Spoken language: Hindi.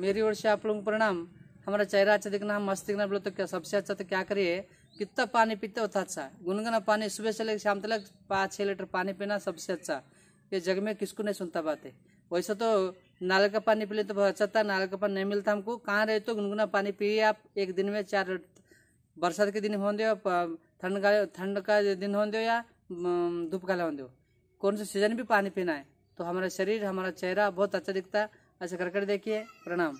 मेरी ओर से आप लोगों को प्रणाम हमारा चेहरा अच्छा दिखना हम मस्त दिखना बोले तो क्या सबसे अच्छा तो क्या करिए कितना पानी पीते होता तो अच्छा गुनगुना पानी सुबह से लेकर शाम तक पाँच छः लीटर पानी पीना सबसे अच्छा ये जग में किसको नहीं सुनता बातें वैसे तो नाले का पानी पी तो बहुत अच्छा था नाले का पानी नहीं मिलता हमको कहाँ रहे तो गुनगुना पानी पिए आप एक दिन में चार बरसात के दिन होंगे ठंड का ठंड का दिन होंगे या धूप हो दो कौन सा सीजन भी पानी पीना है तो हमारा शरीर हमारा चेहरा बहुत अच्छा दिखता है ऐसे कर कर देखिए प्रणाम